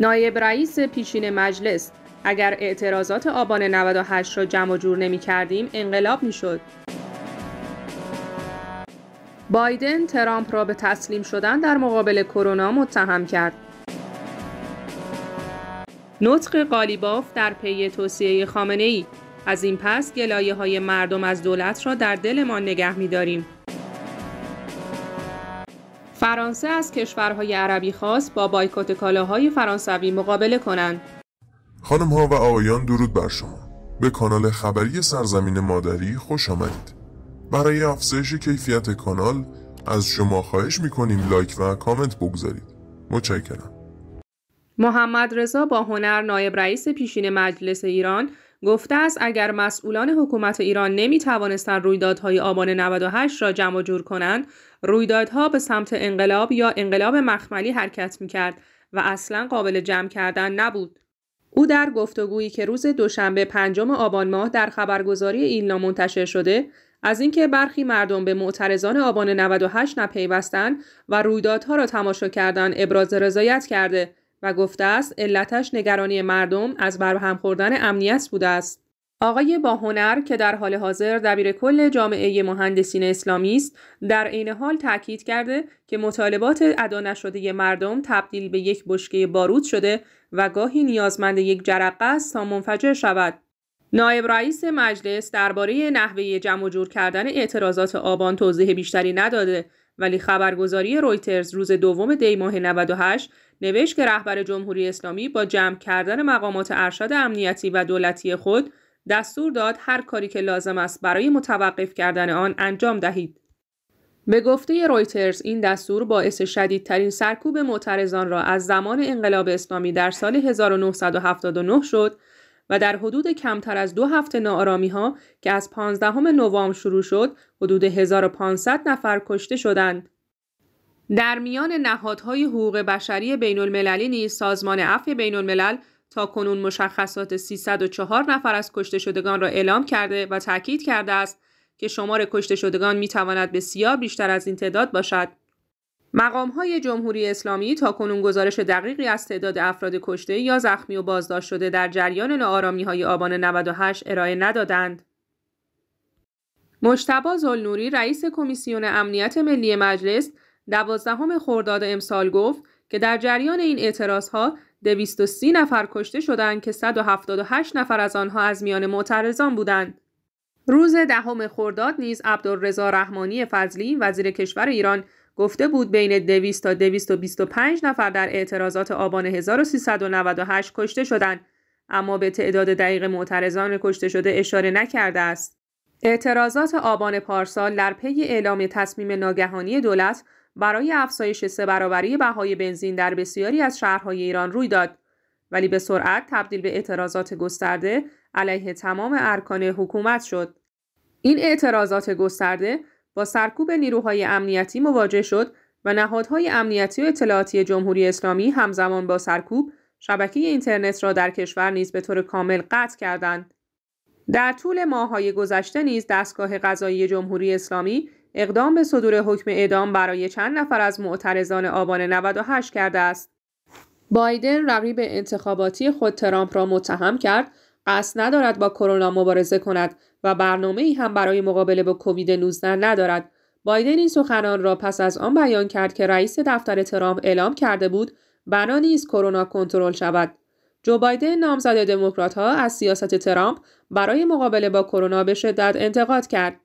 نایب رئیس پیشین مجلس اگر اعتراضات آبان 98 را جمع جور نمی کردیم انقلاب می شد. بایدن ترامپ را به تسلیم شدن در مقابل کرونا متهم کرد. نطق قالیباف در پی توصیه خامنه ای از این پس گلایه های مردم از دولت را در دلمان نگه می داریم. فرانسه از کشورهای عربی خواست با بایکوت کالاهای فرانسوی مقابله کنند. خانم ها و آقایان درود بر شما. به کانال خبری سرزمین مادری خوش آمدید. برای افزایش کیفیت کانال از شما خواهش میکنیم لایک و کامنت بگذارید. متشکرم. محمد رضا با هنر نایب رئیس پیشین مجلس ایران گفته است اگر مسئولان حکومت ایران نمی توانستند رویدادهای آبان 98 را جمع جور کنند رویدادها به سمت انقلاب یا انقلاب مخملی حرکت می و اصلا قابل جمع کردن نبود او در گفتگویی که روز دوشنبه پنجم آبان ماه در خبرگزاری ایلنا منتشر شده از اینکه برخی مردم به معترضان آبان 98 نپیوستند و رویدادها را تماشا کردن ابراز رضایت کرده و گفته است علتش نگرانی مردم از برهم خوردن امنیت بوده است. آقای باهنر که در حال حاضر دبیر کل جامعه مهندسین اسلامی است در عین حال تاکید کرده که مطالبات ادا نشده مردم تبدیل به یک بشکه بارود شده و گاهی نیازمند یک جرقه است تا منفجر شود نایب رئیس مجلس درباره نحوه جمع جور کردن اعتراضات آبان توضیح بیشتری نداده ولی خبرگزاری رویترز روز دوم دی ماه 98 نوشت که رهبر جمهوری اسلامی با جمع کردن مقامات ارشد امنیتی و دولتی خود دستور داد هر کاری که لازم است برای متوقف کردن آن انجام دهید. به گفته رویترز این دستور باعث شدیدترین سرکوب معترضان را از زمان انقلاب اسلامی در سال 1979 شد و در حدود کمتر از دو هفته نارامی ها که از 15 نوامبر شروع شد حدود 1500 نفر کشته شدند. در میان نهادهای حقوق بشری بین المللی نیز سازمان عفو بین الملل تا کنون مشخصات 304 نفر از کشته شدگان را اعلام کرده و تاکید کرده است که شمار کشته شدگان می تواند بسیار بیشتر از این تعداد باشد. مقام های جمهوری اسلامی تا کنون گزارش دقیقی از تعداد افراد کشته یا زخمی و بازداشت شده در جریان نارامی های آبان 98 ارائه ندادند. مشتبا زلنوری رئیس کمیسیون امنیت ملی مجلس دوازدهم خرداد امسال گفت که در جریان این اعتراضها 230 نفر کشته شدند که 178 نفر از آنها از میان معترضان بودند. روز دهم خرداد نیز عبدالرضا رحمانی فضلی وزیر کشور ایران گفته بود بین 200 تا 225 نفر در اعتراضات آبان 1398 کشته شدند اما به تعداد دقیق معترضان کشته شده اشاره نکرده است. اعتراضات آبان پارسال در پی اعلام تصمیم ناگهانی دولت برای افزایش سه برابری بهای بنزین در بسیاری از شهرهای ایران روی داد ولی به سرعت تبدیل به اعتراضات گسترده علیه تمام ارکان حکومت شد این اعتراضات گسترده با سرکوب نیروهای امنیتی مواجه شد و نهادهای امنیتی و اطلاعاتی جمهوری اسلامی همزمان با سرکوب شبکه اینترنت را در کشور نیز به طور کامل قطع کردند. در طول ماه‌های گذشته نیز دستگاه قضایی جمهوری اسلامی اقدام به صدور حکم اعدام برای چند نفر از معترضان آبان 98 کرده است. بایدن رقیب انتخاباتی خود ترامپ را متهم کرد قصد ندارد با کرونا مبارزه کند و برنامه ای هم برای مقابله با کووید 19 ندارد. بایدن این سخنان را پس از آن بیان کرد که رئیس دفتر ترامپ اعلام کرده بود بنا نیز کرونا کنترل شود. جو بایدن نامزد دموکرات ها از سیاست ترامپ برای مقابله با کرونا به شدت انتقاد کرد.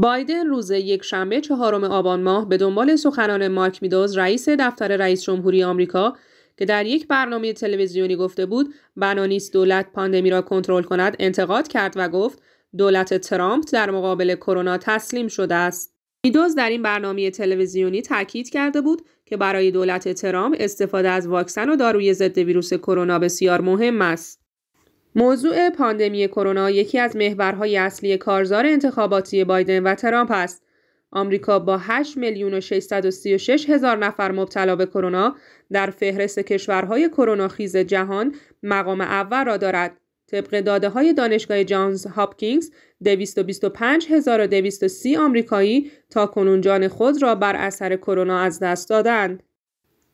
بایدن روز یکشنبه چهارم آبان ماه به دنبال سخنان مارک میدوز رئیس دفتر رئیس جمهوری آمریکا که در یک برنامه تلویزیونی گفته بود بنا نیست دولت پاندمی را کنترل کند انتقاد کرد و گفت دولت ترامپ در مقابل کرونا تسلیم شده است میدوز در این برنامه تلویزیونی تاکید کرده بود که برای دولت ترامپ استفاده از واکسن و داروی ضد ویروس کرونا بسیار مهم است موضوع پاندمی کرونا یکی از محورهای اصلی کارزار انتخاباتی بایدن و ترامپ است. آمریکا با 8 میلیون و 636 هزار نفر مبتلا به کرونا در فهرست کشورهای کرونا خیز جهان مقام اول را دارد. طبق داده های دانشگاه جانز هاپکینگز 225230 آمریکایی تا کنون جان خود را بر اثر کرونا از دست دادند.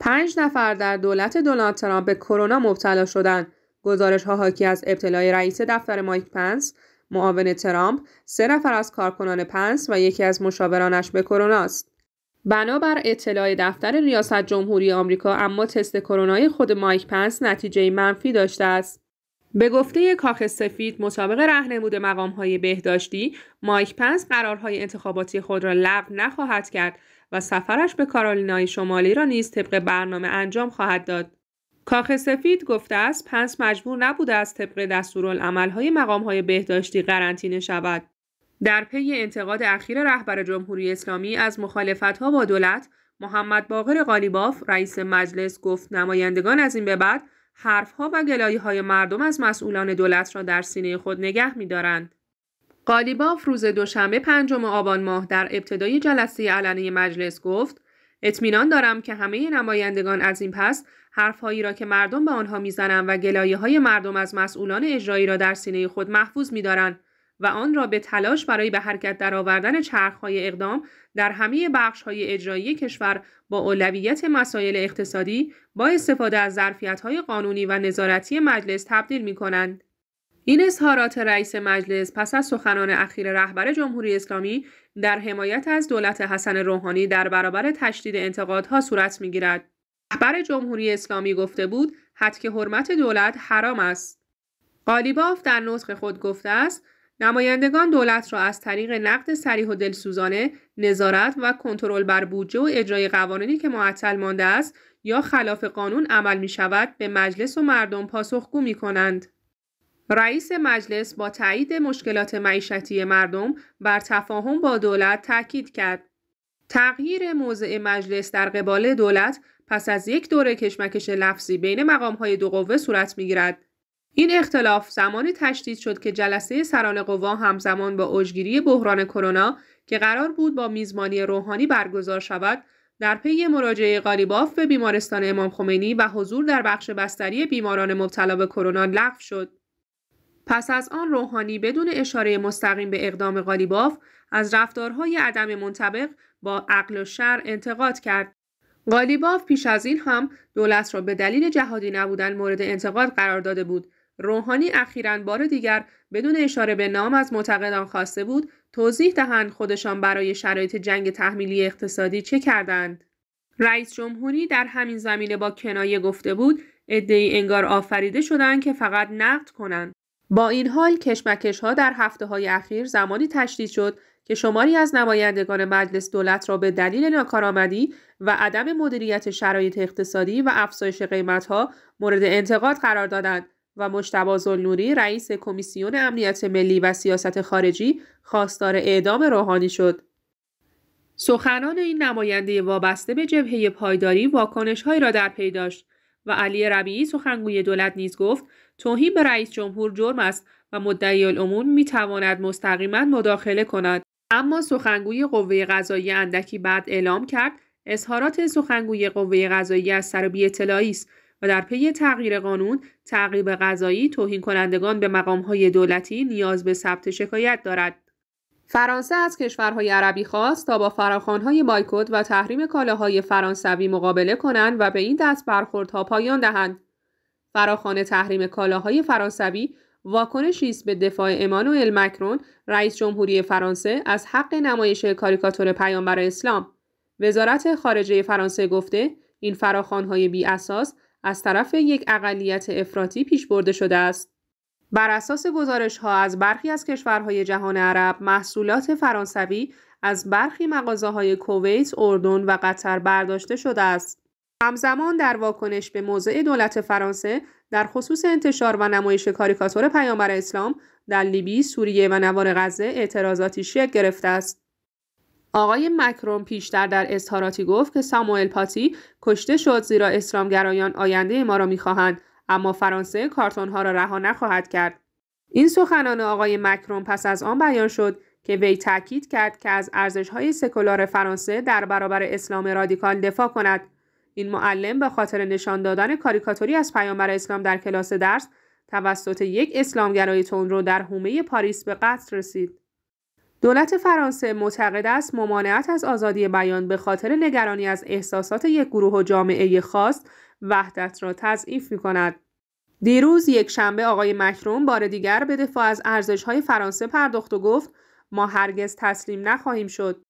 5 نفر در دولت دونالد ترامپ به کرونا مبتلا شدند. گزارش ها حاکی از ابتلای رئیس دفتر مایک پنس، معاون ترامپ، سه نفر از کارکنان پنس و یکی از مشاورانش به کرونا است. بنابر اطلاع دفتر ریاست جمهوری آمریکا اما تست کرونای خود مایک پنس نتیجه منفی داشته است. به گفته کاخ سفید مطابق رهنمود های بهداشتی مایک پنس قرارهای انتخاباتی خود را لغو نخواهد کرد و سفرش به کارولینای شمالی را نیز طبق برنامه انجام خواهد داد کاخ سفید گفته است پنس مجبور نبوده از طبق مقام مقامهای بهداشتی قرنطینه شود در پی انتقاد اخیر رهبر جمهوری اسلامی از ها با دولت محمد باقر قالیباف رئیس مجلس گفت نمایندگان از این به بعد حرفها و گلایی های مردم از مسئولان دولت را در سینه خود نگه می‌دارند. قالیباف روز دوشنبه پنجم آبان ماه در ابتدای جلسه علنی مجلس گفت اطمینان دارم که همه نمایندگان از این پس حرفهایی را که مردم به آنها میزنند و گلایه های مردم از مسئولان اجرایی را در سینه خود محفوظ میدارند و آن را به تلاش برای به حرکت درآوردن چرخهای اقدام در همه بخشهای اجرایی کشور با اولویت مسائل اقتصادی با استفاده از ظرفیتهای قانونی و نظارتی مجلس تبدیل می کنند. این اظهارات رئیس مجلس پس از سخنان اخیر رهبر جمهوری اسلامی در حمایت از دولت حسن روحانی در برابر تشدید انتقادها صورت میگیرد رهبر جمهوری اسلامی گفته بود حد که حرمت دولت حرام است قالیباف در نطق خود گفته است نمایندگان دولت را از طریق نقد سریح و دلسوزانه نظارت و کنترل بر بودجه و اجرای قوانینی که معطل مانده است یا خلاف قانون عمل می شود به مجلس و مردم پاسخگو می کنند. رئیس مجلس با تایید مشکلات معیشتی مردم بر تفاهم با دولت تاکید کرد. تغییر موضع مجلس در قبال دولت پس از یک دوره کشمکش لفظی بین مقامهای دو قوه صورت میگیرد. این اختلاف زمانی تشدید شد که جلسه سران قوا همزمان با اوجگیری بحران کرونا که قرار بود با میزبانی روحانی برگزار شود در پی مراجعه قالیباف به بیمارستان امام خمینی و حضور در بخش بستری بیماران مبتلا به کرونا لغو شد پس از آن روحانی بدون اشاره مستقیم به اقدام قالیباف از رفتارهای عدم منطبق با عقل و شر انتقاد کرد. قالیباف پیش از این هم دولت را به دلیل جهادی نبودن مورد انتقاد قرار داده بود. روحانی اخیرا بار دیگر بدون اشاره به نام از معتقدان خواسته بود توضیح دهند خودشان برای شرایط جنگ تحمیلی اقتصادی چه کردند. رئیس جمهوری در همین زمینه با کنایه گفته بود ادعی انگار آفریده شدند که فقط نقد کنند. با این حال کشمکش ها در هفته های اخیر زمانی تشدید شد که شماری از نمایندگان مجلس دولت را به دلیل ناکارآمدی و عدم مدیریت شرایط اقتصادی و افزایش ها مورد انتقاد قرار دادند و مشتبه نوری رئیس کمیسیون امنیت ملی و سیاست خارجی خواستار اعدام روحانی شد. سخنان این نماینده وابسته به جبهه پایداری واکنشهایی را در پی داشت و علی ربیعی سخنگوی دولت نیز گفت توهین به رئیس جمهور جرم است و مدعی العموم می تواند مستقیما مداخله کند اما سخنگوی قوه قضایی اندکی بعد اعلام کرد اظهارات سخنگوی قوه قضایی از سر اطلاعی است و در پی تغییر قانون تعقیب قضایی توهین کنندگان به مقامهای دولتی نیاز به ثبت شکایت دارد فرانسه از کشورهای عربی خواست تا با فراخوانهای بایکوت و تحریم کالاهای فرانسوی مقابله کنند و به این دست برخوردها پایان دهند فراخوان تحریم کالاهای فرانسوی واکنشی است به دفاع امانوئل مکرون رئیس جمهوری فرانسه از حق نمایش کاریکاتور پیامبر اسلام وزارت خارجه فرانسه گفته این فراخوانهای بی اساس از طرف یک اقلیت افراطی پیش برده شده است بر اساس گزارش ها از برخی از کشورهای جهان عرب محصولات فرانسوی از برخی مغازه های کویت، اردن و قطر برداشته شده است. همزمان در واکنش به موضع دولت فرانسه در خصوص انتشار و نمایش کاریکاتور پیامبر اسلام در لیبی، سوریه و نوار غزه اعتراضاتی شکل گرفته است. آقای مکرون پیشتر در اظهاراتی گفت که ساموئل پاتی کشته شد زیرا اسلامگرایان آینده ما را میخواهند اما فرانسه کارتونها را رها نخواهد کرد این سخنان آقای مکرون پس از آن بیان شد که وی تاکید کرد که از ارزش های سکولار فرانسه در برابر اسلام رادیکال دفاع کند این معلم به خاطر نشان دادن کاریکاتوری از پیامبر اسلام در کلاس درس توسط یک اسلامگرای رو در حومه پاریس به قتل رسید. دولت فرانسه معتقد است ممانعت از آزادی بیان به خاطر نگرانی از احساسات یک گروه و جامعه خاص وحدت را تضعیف می کند. دیروز یک شنبه آقای مکرون بار دیگر به دفاع از ارزش های فرانسه پرداخت و گفت ما هرگز تسلیم نخواهیم شد.